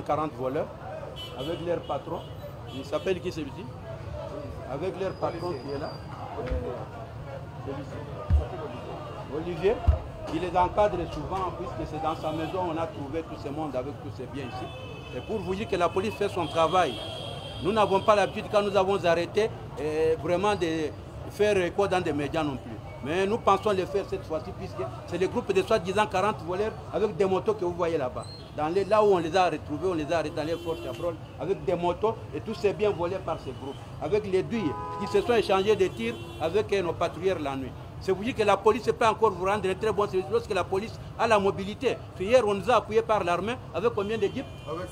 40 voleurs, avec leur patron, il s'appelle qui celui-ci Avec leur patron qui est là, euh, Olivier, il les encadre souvent, puisque c'est dans sa maison on a trouvé tout ce monde avec tous ces biens ici. Et pour vous dire que la police fait son travail, nous n'avons pas l'habitude, quand nous avons arrêté, euh, vraiment de faire quoi dans des médias non plus. Mais nous pensons le faire cette fois-ci, puisque c'est le groupe de soi-disant 40 voleurs avec des motos que vous voyez là-bas. Dans là où on les a retrouvés, on les a arrêtés dans les forces Chabrol, avec des motos, et tous ces biens volés par ce groupe. Avec les douilles qui se sont échangés des tirs avec nos patrouilleurs la nuit. C'est pour dire que la police ne peut encore vous rendre un très bon service lorsque la police a la mobilité. Hier, on nous a appuyés par l'armée avec combien d'équipes Avec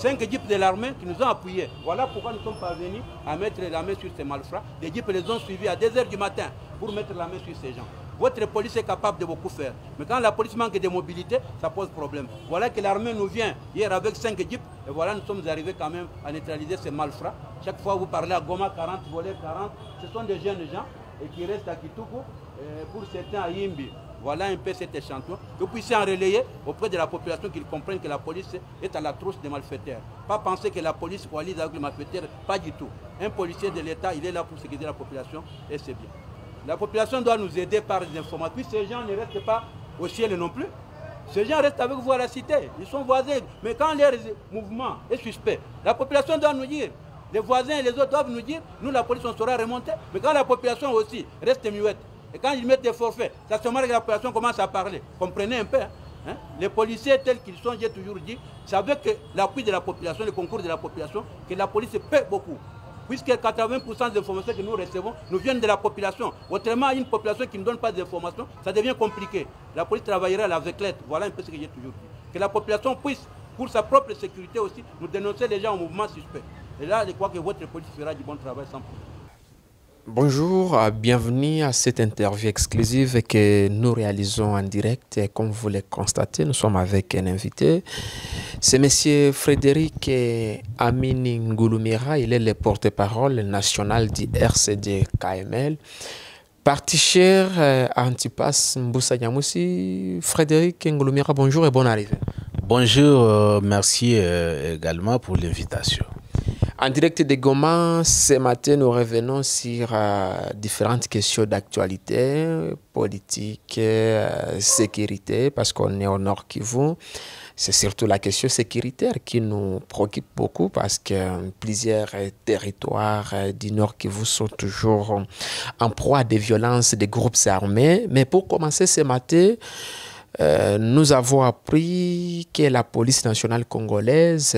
5 équipes de l'armée. 5 de l'armée qui nous ont appuyés. Voilà pourquoi nous sommes parvenus à mettre la main sur ces malfrats. Les équipes les ont suivis à 2h du matin pour mettre la main sur ces gens. Votre police est capable de beaucoup faire. Mais quand la police manque de mobilité, ça pose problème. Voilà que l'armée nous vient hier avec 5 équipes. Et voilà, nous sommes arrivés quand même à neutraliser ces malfrats. Chaque fois, vous parlez à Goma, 40 volets, 40. Ce sont des jeunes gens et qui reste à Kituku euh, pour certains à Yimbi. Voilà un peu cet échantillon, que vous puissiez en relayer auprès de la population qu'ils comprennent que la police est à la trousse des malfaiteurs. Pas penser que la police coalise avec les malfaiteurs, pas du tout. Un policier de l'État, il est là pour sécuriser la population et c'est bien. La population doit nous aider par des informations. Puis ces gens ne restent pas au ciel non plus. Ces gens restent avec vous à la cité, ils sont voisins. Mais quand leur mouvement est suspect, la population doit nous dire les voisins et les autres doivent nous dire, nous la police on saura remonter. Mais quand la population aussi reste muette, et quand ils mettent des forfaits, ça se marre que la population commence à parler. Comprenez un peu. Hein. Les policiers tels qu'ils sont, j'ai toujours dit, c'est avec l'appui de la population, le concours de la population, que la police paie beaucoup. Puisque 80% des informations que nous recevons nous viennent de la population. Autrement, une population qui ne donne pas d'informations, ça devient compliqué. La police travaillera à la Voilà un peu ce que j'ai toujours dit. Que la population puisse, pour sa propre sécurité aussi, nous dénoncer les gens au mouvement suspect. Et là, je crois que votre police fera du bon travail sans Bonjour, euh, bienvenue à cette interview exclusive que nous réalisons en direct. Et comme vous le constatez, nous sommes avec un invité. C'est M. Frédéric Amin Ngouloumira. Il est le porte-parole national du RCD KML. Parti cher euh, Antipas Mboussa Frédéric Ngouloumira, bonjour et bonne arrivée. Bonjour, euh, merci également pour l'invitation. En direct de Goma, ce matin, nous revenons sur euh, différentes questions d'actualité, politique, euh, sécurité, parce qu'on est au Nord Kivu. C'est surtout la question sécuritaire qui nous préoccupe beaucoup parce que euh, plusieurs territoires du Nord Kivu sont toujours en proie à des violences des groupes armés. Mais pour commencer ce matin, nous avons appris que la police nationale congolaise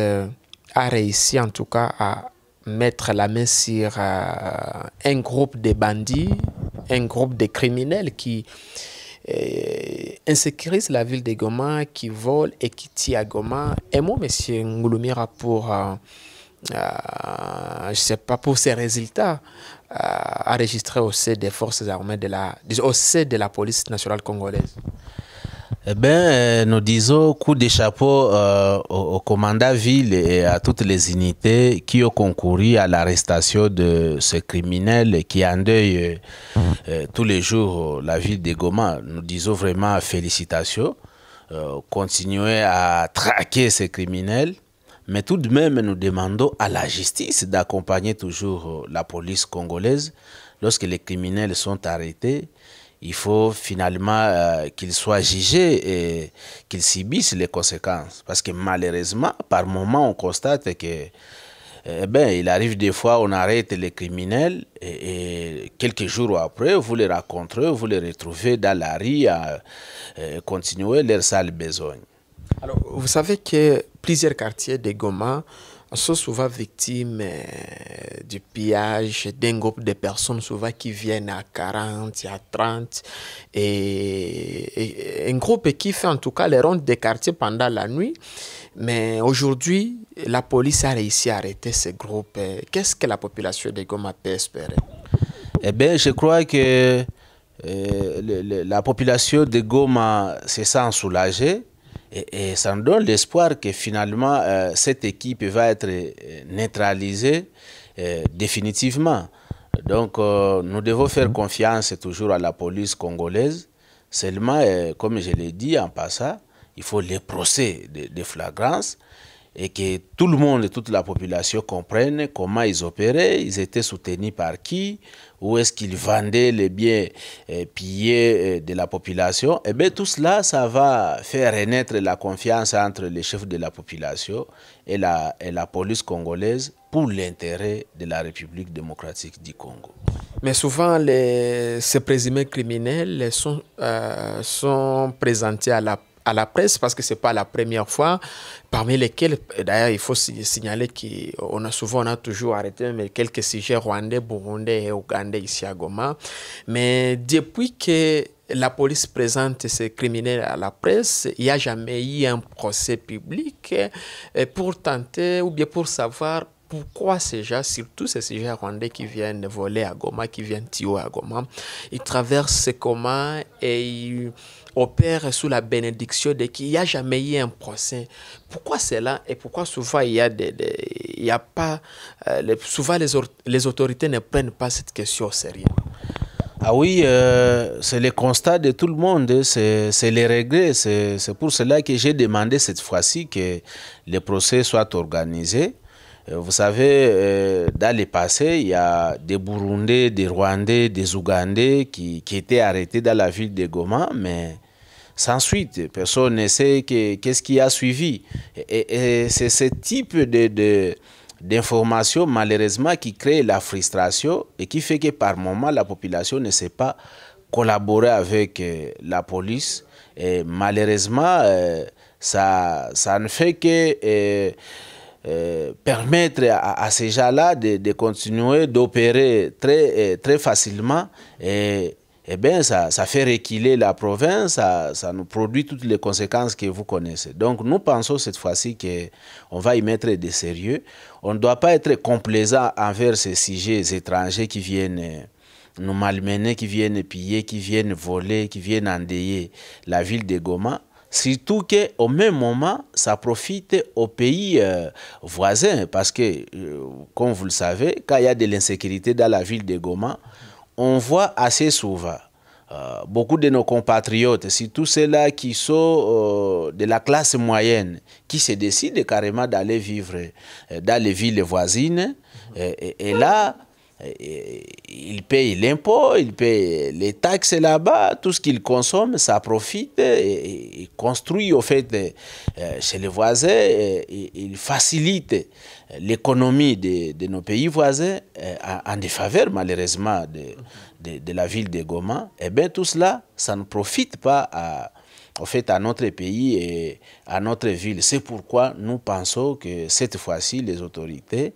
a réussi en tout cas à mettre la main sur euh, un groupe de bandits, un groupe de criminels qui euh, insécurisent la ville de Goma, qui volent et qui tirent à Goma. Et moi, monsieur Ngouloumira, pour, euh, je sais pas, pour ces résultats, enregistrés au sein des forces armées, de la, au sein de la police nationale congolaise. Eh bien, euh, nous disons coup de chapeau euh, au, commandant ville et à toutes les unités qui ont concouru à l'arrestation de ce criminel qui endeuille euh, mhm. tous les jours la ville de Goma. Nous disons vraiment félicitations. continuez continuer à traquer ces criminels. Mais tout de même, nous demandons à la justice d'accompagner toujours la police congolaise lorsque les criminels sont arrêtés il faut finalement euh, qu'ils soient jugés et qu'ils subissent les conséquences. Parce que malheureusement, par moments, on constate que, eh ben, il arrive des fois, on arrête les criminels et, quelques jours après, vous les rencontrez, vous les retrouvez dans la rue à, euh, continuer leur sale besogne. Alors, vous savez que plusieurs quartiers de Goma sont souvent victimes euh, du pillage d'un groupe de personnes souvent qui viennent à 40, à 30, et, un groupe qui fait en tout cas les rondes des quartiers pendant la nuit. Mais aujourd'hui, la police a réussi à arrêter ce groupe. Qu'est-ce que la population de Goma peut espérer Eh bien, je crois que euh, la population de Goma se sent soulagée et, ça nous donne l'espoir que finalement, euh, cette équipe va être euh, neutralisée euh, définitivement. Donc, nous devons faire mhm. confiance toujours à la police congolaise. Seulement, comme je l'ai dit en passant, il faut les procès de, de flagrance et que tout le monde toute la population comprenne comment ils opéraient, ils étaient soutenus par qui, où est-ce qu'ils vendaient les biens euh, pillés euh, de la population. Et eh bien tout cela, ça va faire renaître la confiance entre les chefs de la population et la, et la police congolaise pour l'intérêt de la République démocratique du Congo. Mais souvent, les, ces présumés criminels sont, euh, sont présentés à la à la presse parce que ce n'est pas la première fois, parmi lesquels, d'ailleurs, il faut signaler qu'on a souvent, on a toujours arrêté mais quelques sujets rwandais, burundais et ougandais ici à Goma. Mais depuis que la police présente ces criminels à la presse, il n'y a jamais eu un procès public euh, pour tenter ou bien pour savoir pourquoi ces gens, surtout ces gens rwandais qui viennent voler à Goma, qui viennent tuer à Goma, ils traversent ces communs et ils opèrent sous la bénédiction de qui il n'y a jamais eu un procès. Pourquoi cela et pourquoi souvent il a pas euh, les, souvent les, autorités ne prennent pas cette question au sérieux. Ah oui, euh, c'est le constat de tout le monde, hein. c'est les regrets. C'est pour cela que j'ai demandé cette fois-ci que les procès soient organisés. Euh, vous savez, euh, dans le passé, il y a des Burundais, des Rwandais, des Ougandais qui, qui étaient arrêtés dans la ville de Goma, mais sans suite. Personne ne sait qu'est-ce qui a suivi. Et, c'est ce type de, d'informations, malheureusement, qui crée la frustration et qui fait que par moment, la population ne sait pas collaborer avec euh, la police. Et malheureusement, ça, ça ne fait que... Euh, permettre à, ces gens-là de, continuer d'opérer très, euh, très facilement, et, et eh bien, ça, ça, fait réquiller la province, ça, nous produit toutes les conséquences que vous connaissez. Donc nous pensons cette fois-ci qu'on va y mettre des sérieux. On ne doit pas être complaisant envers ces sujets étrangers qui viennent euh, nous malmener, qui viennent piller, qui viennent voler, qui viennent endeuiller la ville de Goma. Surtout qu'au même moment, ça profite aux pays euh, voisins. Parce que, euh, comme vous le savez, quand il y a de l'insécurité dans la ville de Goma, on voit assez souvent euh, beaucoup de nos compatriotes, surtout ceux-là qui sont de la classe moyenne, qui se décident carrément d'aller vivre dans les villes voisines. et là, il payent l'impôt, il payent les taxes là-bas, tout ce qu'il consomment, ça profite, et, construit au fait euh, chez les voisins, il ils facilitent l'économie de, nos pays voisins euh, en, défaveur malheureusement de, la ville de Goma. Et eh bien tout cela, ça ne profite pas fait, à notre pays et à notre ville. C'est pourquoi nous pensons que cette fois-ci, les autorités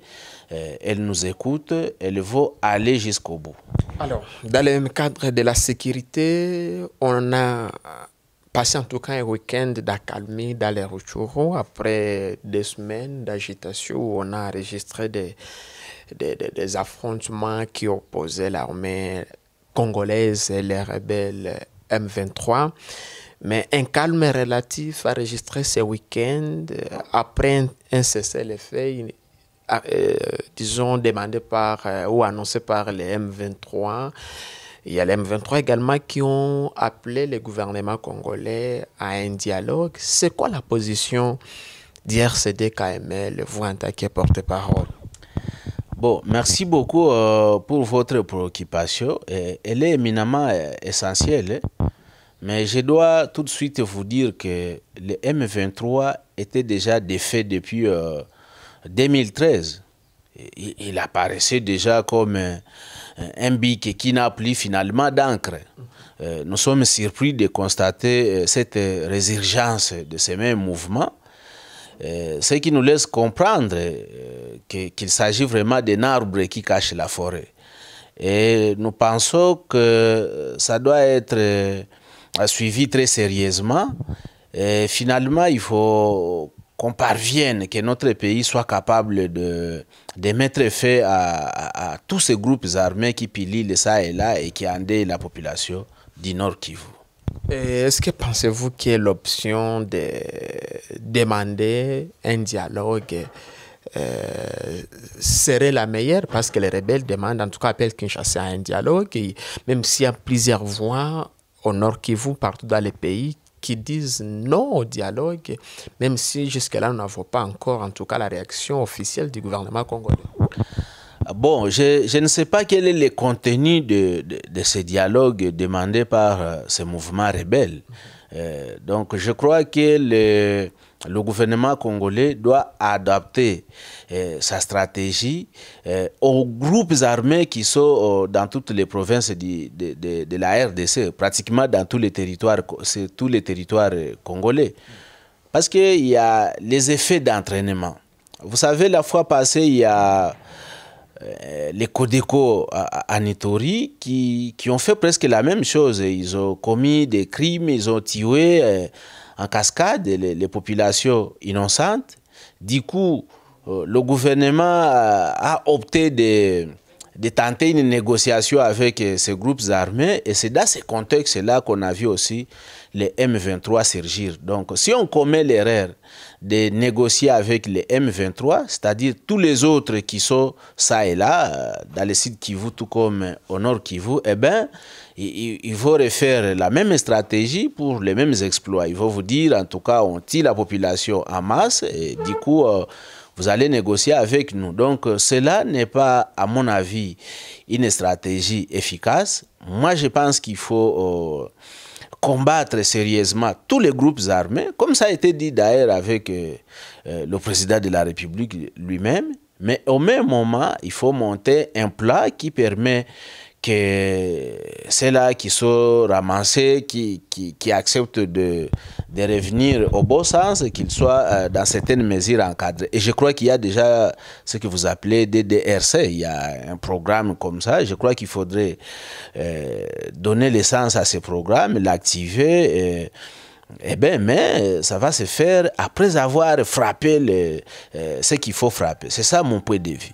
euh, elle nous écoute, elle veut aller jusqu'au bout. Alors, dans le même cadre de la sécurité, on a passé en tout cas un week-end d'accalmie dans les Rutshuru après des semaines d'agitation où on a enregistré des, des, affrontements qui opposaient l'armée congolaise et les rebelles M23. Mais un calme relatif a enregistré ce week-end après un cessez-le-feu ah, euh, disons, demandé par euh, ou annoncé par les M23. Il y a les M23 également qui ont appelé le gouvernement congolais à un dialogue. C'est quoi la position d'IRCD KML, vous en qui porte-parole Bon, merci beaucoup euh, pour votre préoccupation. Elle est éminemment essentielle. Hein. Mais je dois tout de suite vous dire que le M23 était déjà défait depuis 2013, il, apparaissait déjà comme euh, un, un qui n'a plus finalement d'encre. Euh, nous sommes surpris de constater euh, cette résurgence de ces mêmes mouvements, ce qui nous laisse comprendre qu'il s'agit vraiment d'un arbre qui cache la forêt. Et nous pensons que ça doit être suivi très sérieusement. Et finalement, il faut qu'on parvienne, que notre pays soit capable de, mettre fin à, tous ces groupes armés qui pillent le ça et là et qui endettent la population du Nord Kivu. Est-ce que pensez-vous que l'option de demander un dialogue euh, serait la meilleure parce que les rebelles demandent, en tout cas appellent Kinshasa à un dialogue, et même s'il y a plusieurs voix au Nord Kivu, partout dans les pays, qui disent non au dialogue, même si jusque-là, nous n'avons pas encore, en tout cas, la réaction officielle du gouvernement congolais Bon, je, ne sais pas quel est le contenu de, de, de ce dialogue demandé par euh, ce mouvement rebelle. Euh, donc, je crois que le, le gouvernement congolais doit adapter eh, sa stratégie eh, aux groupes armés qui sont oh, dans toutes les provinces de, la RDC, pratiquement dans tous les territoires, tous les territoires eh, congolais. Parce qu'il y a les effets d'entraînement. Vous savez, la fois passée, il y a les Codeco à, Nitori qui, qui, ont fait presque la même chose. Ils ont commis des crimes, ils ont tué en cascade les, populations innocentes. Du coup, euh, le gouvernement a, opté de, de, tenter une négociation avec euh, ces groupes armés et c'est dans ce contexte-là qu'on a vu aussi les M23 surgir. Donc si on commet l'erreur de négocier avec les M23, c'est-à-dire tous les autres qui sont ça et là, euh, dans les sites Kivu tout comme au nord Kivu, eh bien, il, il refaire la même stratégie pour les mêmes exploits. Il vont vous dire, en tout cas, on tire la population en masse et du coup, euh, vous allez négocier avec nous. Donc, euh, cela n'est pas, à mon avis, une stratégie efficace. Moi, je pense qu'il faut... Euh, combattre sérieusement tous les groupes armés, comme ça a été dit d'ailleurs avec le président de la République lui-même, mais au même moment, il faut monter un plat qui permet que ceux-là qui sont ramassés, qui, qui, qui acceptent de, de, revenir au bon sens, qu'ils soient euh, dans certaines mesures encadrés. Et je crois qu'il y a déjà ce que vous appelez DDRC, il y a un programme comme ça. Je crois qu'il faudrait euh, donner l'essence à ce programme, l'activer. Eh ben, mais ça va se faire après avoir frappé le, euh, ce qu'il faut frapper. C'est ça mon point de vue.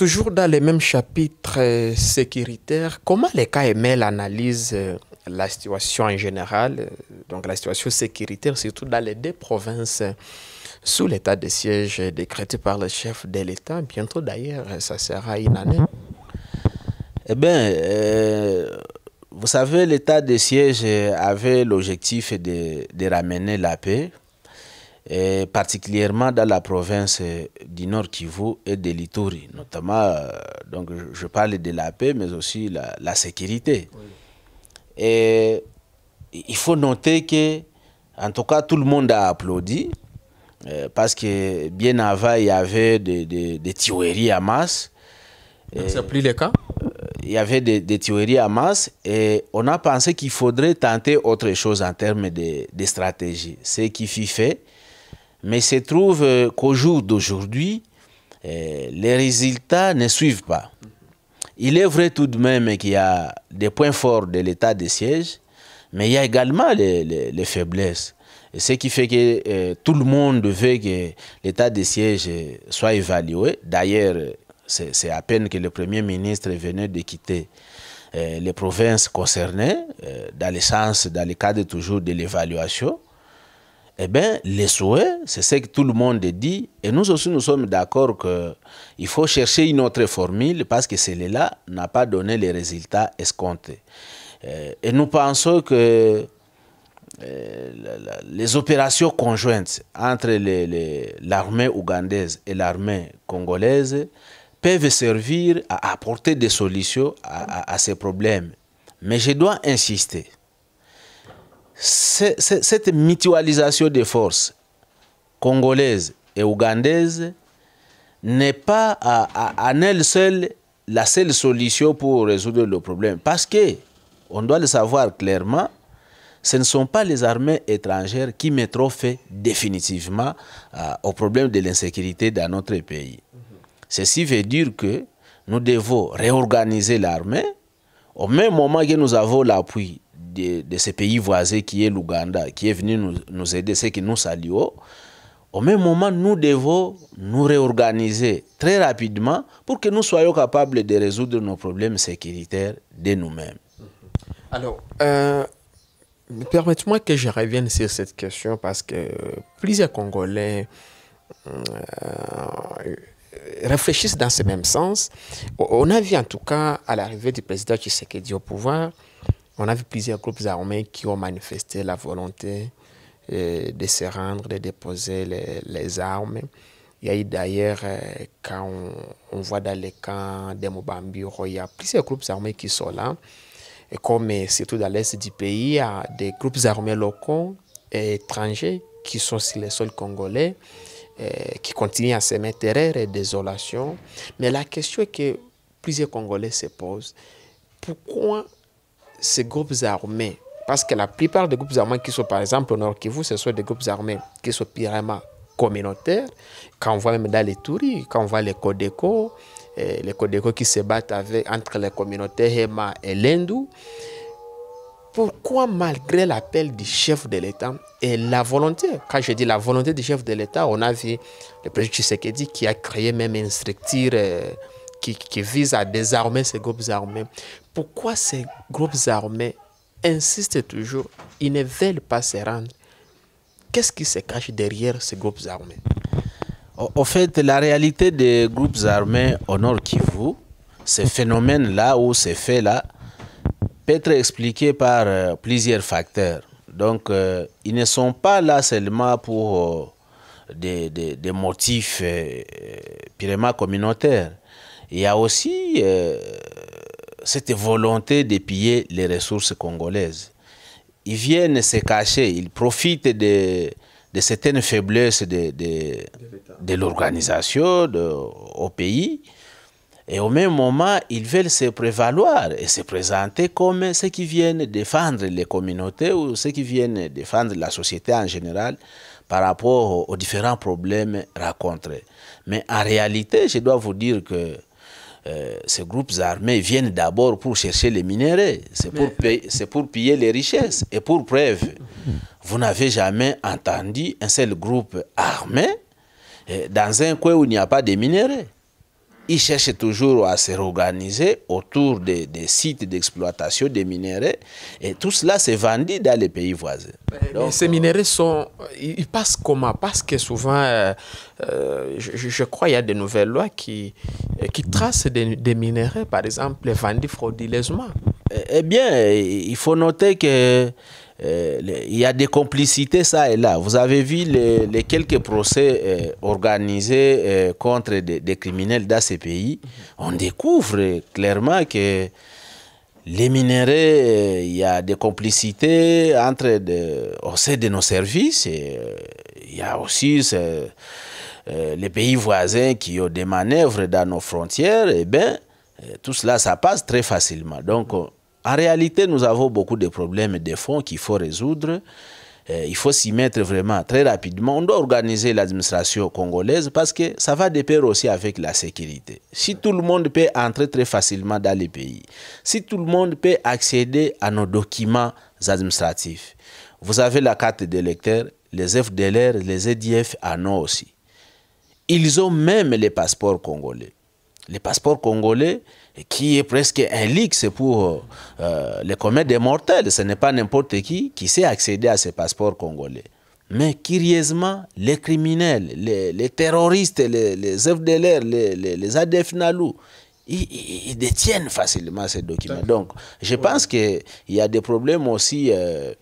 Toujours dans les mêmes chapitres euh, sécuritaires, comment les KML analysent euh, la situation en général, euh, donc la situation sécuritaire, surtout dans les deux provinces sous l'état de siège décrété par le chef de l'État. Bientôt d'ailleurs, ça sera une année. Eh bien, vous savez, l'état de siège avait l'objectif de, de, ramener la paix particulièrement dans la province euh, du Nord Kivu et de l'Ituri. Notamment, euh, donc je parle de la paix, mais aussi la, la sécurité. Et il faut noter que, en tout cas, tout le monde a applaudi, euh, parce que bien avant, il y avait des, des, tueries à masse. Ça plus le cas il y avait des, des, à masse et on a pensé qu'il faudrait tenter autre chose en termes de, de stratégie. Ce qui fut fait, mais se trouve euh, qu'au jour d'aujourd'hui, euh, les résultats ne suivent pas. Il est vrai tout de même qu'il y a des points forts de l'état de siège, mais il y a également les, faiblesses. ce qui fait que euh, tout le monde veut que l'état de siège soit évalué. D'ailleurs, c'est à peine que le Premier ministre venait de quitter les provinces concernées, dans le sens, dans le cadre toujours de l'évaluation eh bien, les souhaits, c'est ce que tout le monde dit. Et nous aussi, nous sommes d'accord qu'il faut chercher une autre formule parce que celle-là n'a pas donné les résultats escomptés. Eh, et nous pensons que eh, les opérations conjointes entre l'armée ougandaise et l'armée congolaise peuvent servir à apporter des solutions à, à ces problèmes. Mais je dois insister cette mutualisation des forces congolaises et ougandaises n'est pas à, en elle seule la seule solution pour résoudre le problème. Parce que, on doit le savoir clairement, ce ne sont pas les armées étrangères qui mettront fin définitivement euh, au problème de l'insécurité dans notre pays. Ceci veut dire que nous devons réorganiser l'armée au même moment que nous avons l'appui de, de ce pays voisin qui est l'Ouganda, qui est venu nous, nous aider, ce qui nous saluons, au même moment, nous devons nous réorganiser très rapidement pour que nous soyons capables de résoudre nos problèmes sécuritaires de nous-mêmes. Alors, euh, permettez-moi que je revienne sur cette question parce que plusieurs Congolais euh, réfléchissent dans ce même sens. On a vu en tout cas à l'arrivée du président Tshisekedi au pouvoir on a vu plusieurs groupes armés qui ont manifesté la volonté euh, de se rendre, de déposer les, armes. Il y a eu d'ailleurs, euh, quand on, voit dans les camps des Mobambi, il y a plusieurs groupes armés qui sont là. Et comme euh, surtout dans l'est du pays, il y a des groupes armés locaux et étrangers qui sont sur les sols congolais, qui continuent à se mettre et désolation. Mais la question que plusieurs Congolais se posent, pourquoi ces groupes armés, parce que la plupart des groupes armés qui sont par exemple au Nord Kivu, ce sont des groupes armés qui sont purement communautaires, quand on voit même dans les touris, quand on voit les Codeco, eh, les Codeco qui se battent avec, entre les communautés Hema et Lendu, pourquoi malgré l'appel du chef de l'État et la volonté, quand je dis la volonté du chef de l'État, on a vu le président Tshisekedi qui a créé même une structure eh, qui, qui, vise à désarmer ces groupes armés pourquoi ces groupes armés insistent toujours, ils ne veulent pas se rendre Qu'est-ce qui se cache derrière ces groupes armés Au fait, la réalité des groupes armés au Nord Kivu, ces phénomènes-là ou ces faits-là, peut être expliqué par euh, plusieurs facteurs. Donc, euh, ils ne sont pas là seulement pour euh, des, des, motifs purement communautaires. Il y a aussi cette volonté de piller les ressources congolaises. Ils viennent se cacher, ils profitent de, certaines faiblesses de, l'organisation au pays. Et au même moment, ils veulent se prévaloir et se présenter comme ceux qui viennent défendre les communautés ou ceux qui viennent défendre la société en général par rapport aux, aux différents problèmes rencontrés. Mais en réalité, je dois vous dire que euh, ces groupes armés viennent d'abord pour chercher les minéraux, c'est pour, pour, piller les richesses. Et pour preuve, vous n'avez jamais entendu un seul groupe armé euh, dans un coin où il n'y a pas de minéraux ils cherchent toujours à se réorganiser autour des, sites d'exploitation des minéraux. Et tout cela s'est vendu dans les pays voisins. Eh ces euh, minéraux sont, ils passent comment Parce que souvent, euh, euh, je, crois qu'il y a de nouvelles lois qui, qui tracent des, des minéraux, par exemple, les vendus frauduleusement. Eh, eh bien, il faut noter que euh, il y a des complicités ça et là. Vous avez vu les, quelques procès euh, organisés euh, contre des, criminels dans ces pays. On découvre clairement que les minéraux, il y a des complicités entre de, au sein de nos services. Et, il y a aussi les pays voisins qui ont des manœuvres dans nos frontières. Et eh bien, tout cela, ça passe très facilement. Donc, en réalité, nous avons beaucoup de problèmes de fonds qu'il faut résoudre. Euh, il faut s'y mettre vraiment très rapidement. On doit organiser l'administration congolaise parce que ça va de pair aussi avec la sécurité. Si tout le monde peut entrer très facilement dans les pays, si tout le monde peut accéder à nos documents administratifs, vous avez la carte d'électeur, les FDLR, les EDF à ont aussi. Ils ont même les passeports congolais. Les passeports congolais, qui est presque un luxe pour euh, euh, les le des mortels. Ce n'est pas n'importe qui qui sait accéder à ces passeports congolais. Mais curieusement, les criminels, les, terroristes, les, œuvres de l'air, les, les ADF Nalou, ils, détiennent facilement ces documents. Donc, je pense qu'il y a des problèmes aussi. Euh,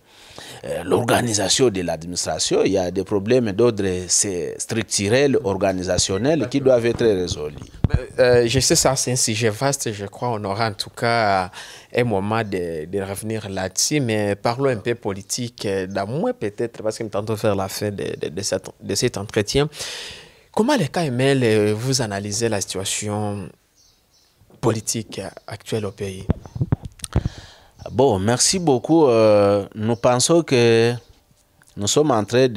euh, l'organisation de l'administration, il y a des problèmes d'ordre structurel, organisationnel qui doivent être résolus. Euh, je sais, ça, c'est un sujet vaste. Je crois qu'on aura en tout cas un moment de, revenir là-dessus. Mais parlons un peu politique, euh, d'amour peut-être, parce que nous tentons faire la fin de, de, de cet entretien. Comment les KML, vous analysez la situation politique actuelle au pays Bon, merci beaucoup. Euh, nous pensons que nous sommes en train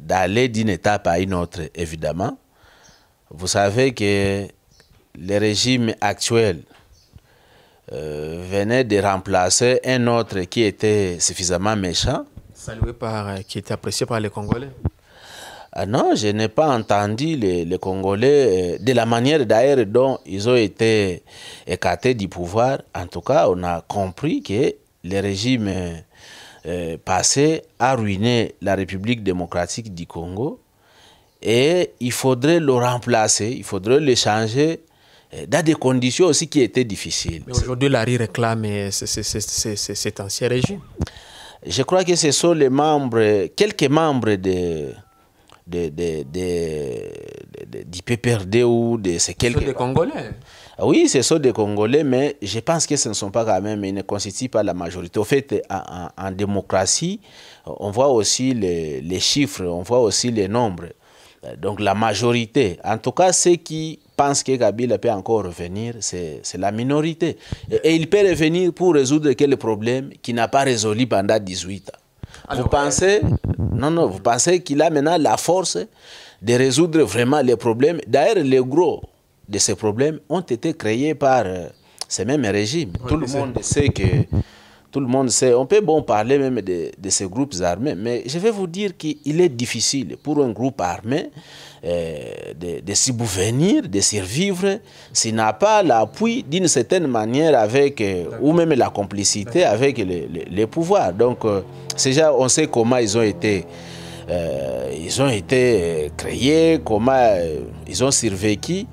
d'aller d'une étape à une autre, évidemment. Vous savez que le régime actuel euh, venait de remplacer un autre qui était suffisamment méchant. Salué par, euh, qui était apprécié par les Congolais. Ah non, je n'ai pas entendu les, Congolais, euh, de la manière d'ailleurs dont ils ont été écartés du pouvoir. En tout cas, on a compris que le régime euh, passé a ruiné la République démocratique du Congo et il faudrait le remplacer, il faudrait le changer euh, dans des conditions aussi qui étaient difficiles. Mais aujourd'hui, Larry réclame cet ancien régime. Je crois que ce sont les membres, quelques membres de des, des, de, du PPRD ou de c'est quelque... des Congolais. Ah oui, c'est sont des Congolais, mais je pense que ce ne sont pas quand même, ils ne constituent pas la majorité. Au fait, en, en démocratie, on voit aussi les, les, chiffres, on voit aussi les nombres. Donc la majorité, en tout cas ceux qui pensent que Kabila peut encore revenir, c'est la minorité. Et, et il peut revenir pour résoudre quel problème qu'il n'a pas résolu pendant 18 ans vous pensez, non, vous pensez qu'il a maintenant la force de résoudre vraiment les problèmes. D'ailleurs, les gros de ces problèmes ont été créés par euh, ce ces mêmes régimes. Tout le monde sait que tout le monde sait, on peut bon parler même de, ces groupes armés, mais je vais vous dire qu'il est difficile pour un groupe armé euh, de, de bouvenir, de survivre, s'il n'a pas l'appui d'une certaine manière avec, euh, ou même la complicité avec les, les, pouvoirs. Donc, euh, déjà, on sait comment ils ont été. ils ont été créés, comment ils ont survécu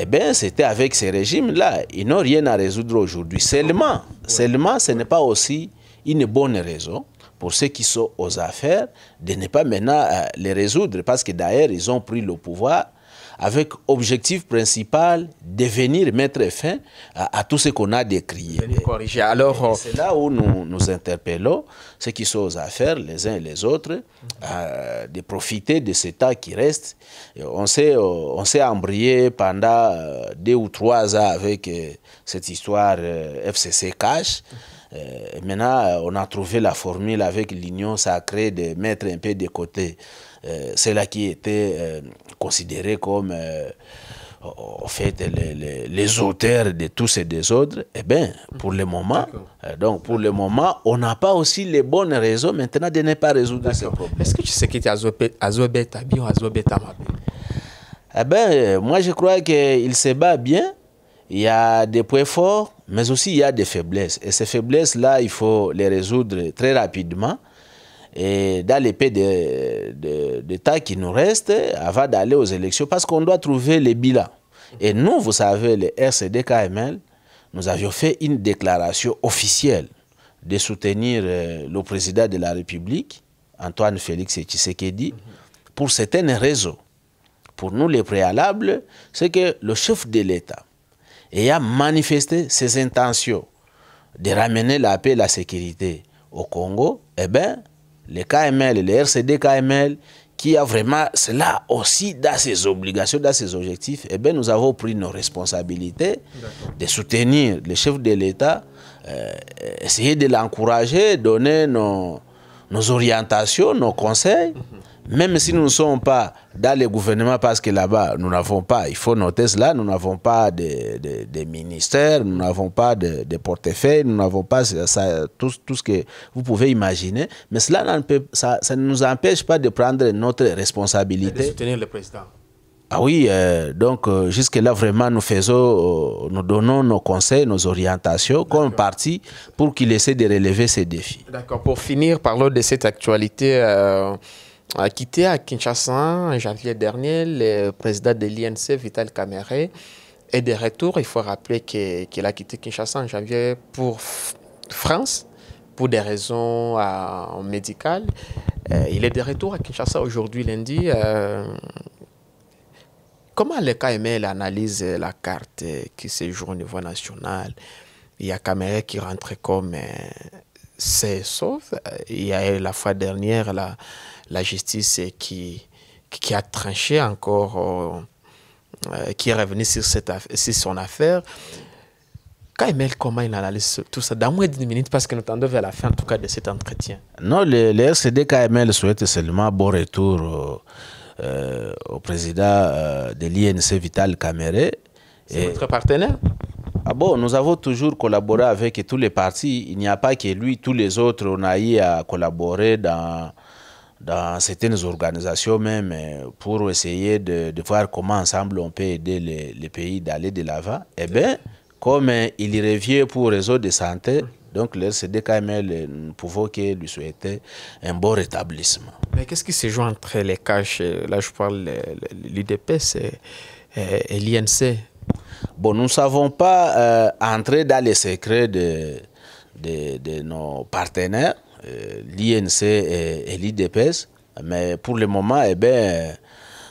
eh bien, c'était avec ces régimes-là. Ils n'ont rien à résoudre aujourd'hui. Seulement, seulement, ce n'est pas aussi une bonne raison pour ceux qui sont aux affaires de ne pas maintenant euh, les résoudre, parce que d'ailleurs, ils ont pris le pouvoir avec objectif principal de venir mettre fin à, tout ce qu'on a décrié. Alors, c'est là où nous, nous interpellons ceux qui sont aux affaires, les uns et les autres, de profiter de ce temps qui reste. On s'est, euh, on s'est pendant euh, deux ou trois ans avec euh, cette histoire FCC Cash. maintenant, on a trouvé la formule avec l'union sacrée de mettre un peu de côté euh, c'est là qui était euh, considéré comme euh, fait les, auteurs de tous ces désordres, eh bien, pour le moment, pour le moment, on n'a pas aussi les bonnes raisons maintenant de ne pas résoudre ces problèmes. Est-ce que tu sais qui était Azobet Abi ou Azobet Amabi Eh bien, moi je crois qu'il se bat bien. Il y a des points forts, mais aussi il y a des faiblesses. Et ces faiblesses-là, il faut les résoudre très rapidement et dans les pays de, qui nous reste, avant d'aller aux élections, parce qu'on doit trouver les bilans. Et nous, vous savez, les RCDKML, nous avions fait une déclaration officielle de soutenir euh, le président de la République, Antoine Félix Tshisekedi, pour certaines raisons. Pour nous, le préalable, c'est que le chef de l'État ayant manifesté ses intentions de ramener la paix et la sécurité au Congo, eh bien, les KML, les RCD KML, qui a vraiment cela aussi dans ses obligations, dans ses objectifs, eh bien, nous avons pris nos responsabilités de soutenir le chef de l'État, euh, essayer de l'encourager, donner nos, orientations, nos conseils. Mhm même si nous ne sommes pas dans le gouvernement, parce que là-bas, nous n'avons pas, il faut noter cela, nous n'avons pas de, ministères, nous n'avons pas de, portefeuille, nous n'avons pas tout, tout, ce que vous pouvez imaginer, mais cela ça, ne nous empêche pas de prendre notre responsabilité. de soutenir le président. Ah oui, euh, donc euh, jusque-là, vraiment, nous faisons, euh, nous donnons nos conseils, nos orientations comme parti pour qu'il essaie de relever ces défis. D'accord. Pour finir, parlons de cette actualité a quitté à Kinshasa en janvier dernier le président de l'INC, Vital Kamere, et de retour. Il faut rappeler qu'il a quitté Kinshasa en janvier pour France pour des raisons euh, médicales. Euh, il est de retour à Kinshasa aujourd'hui lundi. Euh, comment le KML analyse la carte qui séjourne au niveau national Il y a Kamere qui rentre comme c'est sauf. Il y a eu la fois dernière la, la justice qui, qui a tranché encore, euh, euh, qui est revenue sur, cette son affaire. KML, comment il analyse tout ça Dans moins d'une minutes parce que nous tendons vers la fin, en tout cas, de cet entretien. Non, le, le RCD KML souhaite seulement bon retour euh, au président de l'INC Vital Caméré. C'est votre partenaire ah bon, nous avons toujours collaboré avec tous les partis. Il n'y a pas que lui, tous les autres, on a eu à collaborer dans, certaines organisations même euh, pour essayer de, voir comment ensemble on peut aider les, pays d'aller de l'avant. Eh bien, comme euh, il y revient pour réseau de santé, donc le CDKML, euh, nous pouvons que lui souhaiter un bon rétablissement. Mais qu'est-ce qui se joue entre les caches Là, je parle de l'UDP, l'INC. Bon, nous ne savons pas euh, entrer dans les secrets de, de, nos partenaires, euh, l'INC et, l'IDPS, mais pour le moment, eh bien,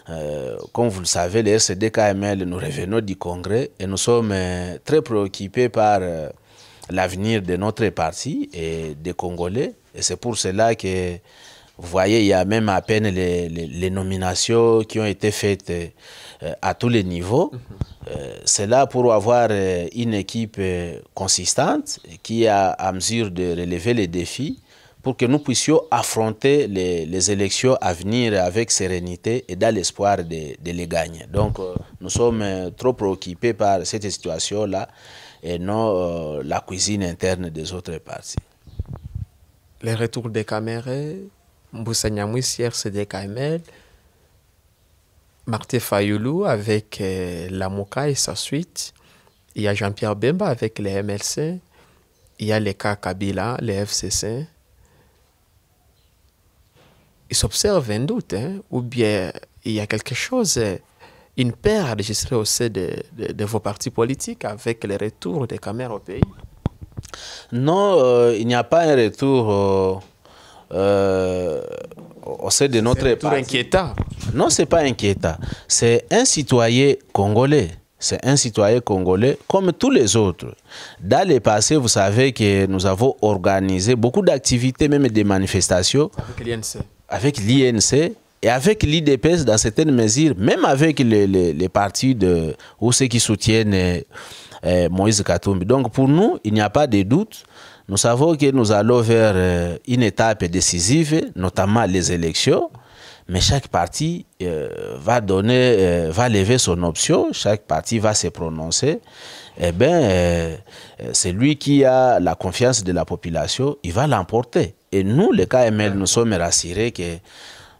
euh, comme vous le savez, les RCDKML, nous revenons du Congrès et nous sommes très préoccupés par l'avenir de notre parti et des Congolais. Et c'est pour cela que, vous voyez, il y a même à peine les, nominations qui ont été faites à tous les niveaux. Mhm. Euh, c'est là pour avoir euh, une équipe euh, consistante qui a à mesure de relever les défis pour que nous puissions affronter les, élections à venir avec sérénité et dans l'espoir de, les gagner. Donc nous sommes trop préoccupés par cette situation-là et non la cuisine interne des autres partis. Les retours des caméras, Mboussa Nyamouis, CDKML, Marté Fayoulou avec euh, la Moka et sa suite. Il y a Jean-Pierre Bemba avec les MLC. Il y a les cas Kabila, les FCC. Il s'observe un doute, hein, ou bien il y a quelque chose, euh, une paire enregistrée au sein de, vos partis politiques avec le retour des caméras au pays. Non, euh, il n'y a pas un retour on euh, de notre inquiétant. Non, c'est pas inquiétant. C'est un citoyen congolais. C'est un citoyen congolais comme tous les autres. Dans le passé, vous savez que nous avons organisé beaucoup d'activités, même des manifestations. Avec l'INC. Avec et avec l'IDPS, dans certaines mesures, même avec les, partis de, ou ceux qui soutiennent euh, euh, Moïse Katumbi. Donc pour nous, il n'y a pas de doute. Nous savons que nous allons vers euh, une étape décisive, notamment les élections, mais chaque parti euh, va donner, euh, va lever son option, chaque parti va se prononcer. Eh bien, c'est qui a la confiance de la population, il va l'emporter. Et nous, le KML, nous sommes rassurés que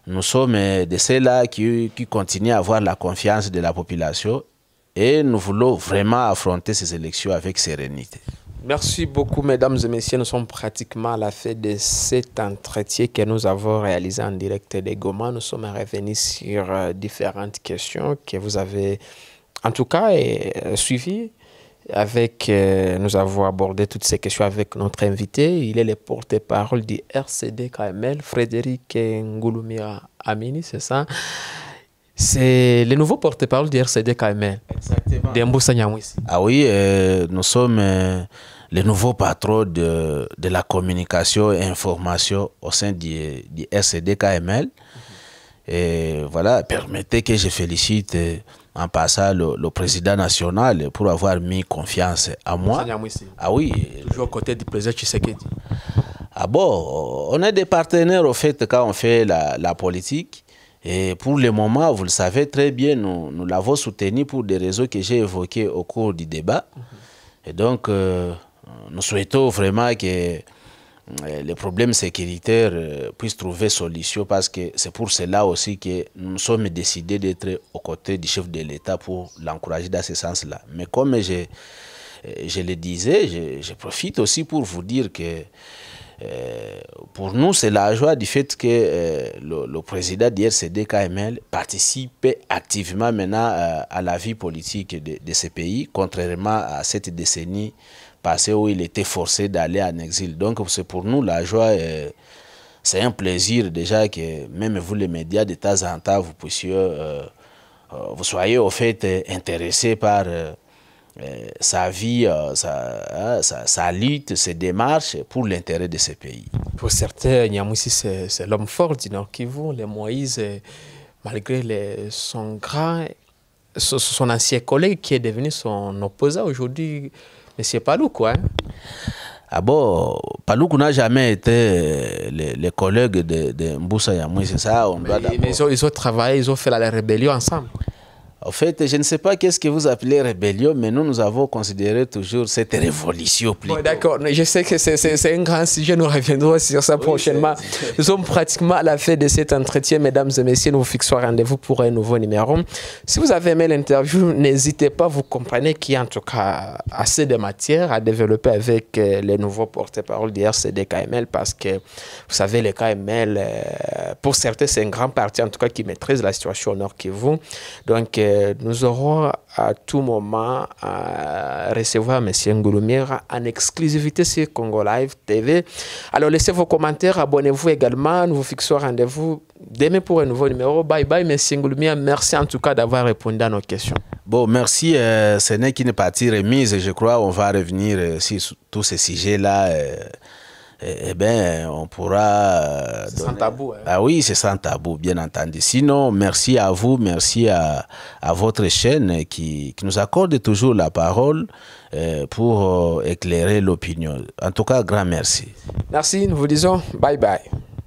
nous sommes de ceux-là qui, qui continuent à avoir la confiance de la population et nous voulons vraiment affronter ces élections avec sérénité. Merci beaucoup, mesdames et messieurs. Nous sommes pratiquement à la fin de cet entretien que nous avons réalisé en direct des Goma. Nous sommes revenus sur euh, différentes questions que vous avez, en tout cas, euh, suivies. Avec, euh, nous avons abordé toutes ces questions avec notre invité. Il est le porte-parole du RCD KML, Frédéric Ngouloumia Amini, c'est ça c'est le nouveau porte-parole du RCD KML. Exactement. Ah oui, nous sommes le nouveau patron de, la communication et information au sein du, du SDKML. Et voilà, permettez que je félicite euh, en passant le, président national pour avoir mis confiance à moi. Ah oui. Toujours aux côtés du président Tshisekedi. Ah bon, on est des partenaires au fait quand on fait la, politique. Et pour le moment, vous le savez très bien, nous, l'avons soutenu pour des raisons que j'ai évoquées au cours du débat. Et donc, euh, euh, nous souhaitons vraiment que euh, les problèmes sécuritaires euh, puissent trouver solution parce que c'est pour cela aussi que nous sommes décidés d'être aux côtés du chef de l'État pour l'encourager dans ce sens-là. Mais comme je, je le disais, je, je, profite aussi pour vous dire que euh, pour nous, c'est la joie du fait que euh, le, président d'IRCD-KML participe activement maintenant euh, à la vie politique de, ce pays, contrairement à cette décennie passée où il était forcé d'aller en exil. Donc, c'est pour nous la joie c'est un plaisir déjà que même vous les médias de temps en temps vous puissiez vous soyez au fait intéressés par euh, sa vie, euh, hein, sa, lutte, ses démarches pour l'intérêt de ce pays. Pour certains, Nyamoussi, c'est l'homme fort du Nord Kivu, les Moïse, euh, malgré les, son grand, son, ancien collègue qui est devenu son opposant aujourd'hui, M. Palou, quoi. Hein. Ah bon, Palouk n'a jamais été les, collègue collègues de, Mboussa Yamoui, ça ils, ils, ont, travaillé, ils ont fait la rébellion ensemble. En fait, je ne sais pas qu'est-ce que vous appelez rébellion, mais nous, nous avons considéré toujours cette révolution Bon, D'accord, je sais que c'est un grand sujet, nous reviendrons sur ça prochainement. Nous sommes pratiquement à la fin de cet entretien, mesdames et messieurs, nous vous fixons rendez-vous pour un nouveau numéro. Si vous avez aimé l'interview, n'hésitez pas, vous comprenez qu'il y a en tout cas assez de matière à développer avec euh, les nouveaux porte-parole d'IRCD KML, parce que vous savez, les KML, euh, pour certains, c'est un grand parti, en tout cas, qui maîtrise la situation au Nord vous. Donc, euh, euh, nous aurons à tout moment à recevoir M. Ngouloumière en exclusivité sur Congo Live TV. Alors laissez vos commentaires, abonnez-vous également. Nous vous fixons rendez-vous demain pour un nouveau numéro. Bye bye M. Ngouloumière. Merci en tout cas d'avoir répondu à nos questions. Bon, merci. Euh, ce n'est qu'une partie remise, je crois. On va revenir euh, sur tous ces sujets-là. Eh, eh, ben, on pourra... Euh, c'est sans tabou. Hein. Ah oui, c'est sans tabou, bien entendu. Sinon, merci à vous, merci à, votre chaîne qui, nous accorde toujours la parole euh, pour euh, éclairer l'opinion. En tout cas, grand merci. Merci, nous vous disons bye bye.